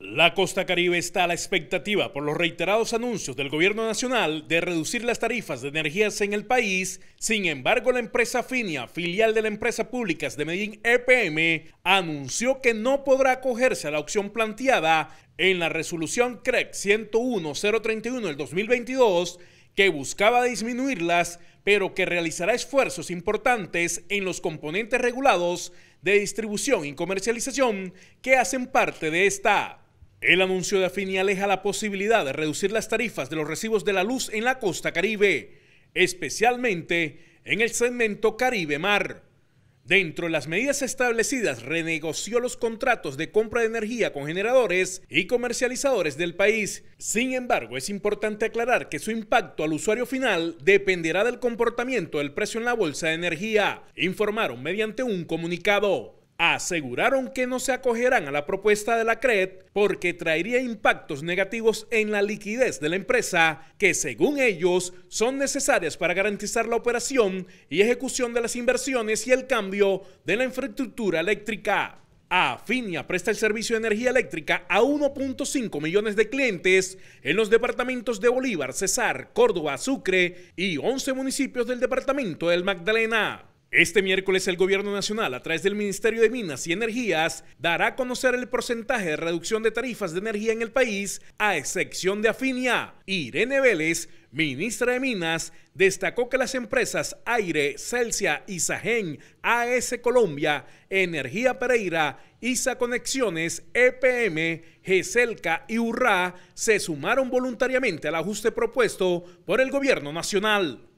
La costa caribe está a la expectativa por los reiterados anuncios del gobierno nacional de reducir las tarifas de energías en el país. Sin embargo, la empresa Finia, filial de la empresa públicas de Medellín EPM, anunció que no podrá acogerse a la opción planteada en la resolución CREC e 101-031 del 2022 que buscaba disminuirlas, pero que realizará esfuerzos importantes en los componentes regulados de distribución y comercialización que hacen parte de esta. El anuncio de Afini aleja la posibilidad de reducir las tarifas de los recibos de la luz en la costa caribe, especialmente en el segmento Caribe Mar. Dentro de las medidas establecidas, renegoció los contratos de compra de energía con generadores y comercializadores del país. Sin embargo, es importante aclarar que su impacto al usuario final dependerá del comportamiento del precio en la bolsa de energía, informaron mediante un comunicado aseguraron que no se acogerán a la propuesta de la CRED porque traería impactos negativos en la liquidez de la empresa, que según ellos son necesarias para garantizar la operación y ejecución de las inversiones y el cambio de la infraestructura eléctrica. Afinia presta el servicio de energía eléctrica a 1.5 millones de clientes en los departamentos de Bolívar, Cesar, Córdoba, Sucre y 11 municipios del departamento del Magdalena. Este miércoles el Gobierno Nacional, a través del Ministerio de Minas y Energías, dará a conocer el porcentaje de reducción de tarifas de energía en el país, a excepción de Afinia. Irene Vélez, ministra de Minas, destacó que las empresas Aire, Celsia, Isagen, AS Colombia, Energía Pereira, ISA Conexiones, EPM, GESELCA y URRA se sumaron voluntariamente al ajuste propuesto por el Gobierno Nacional.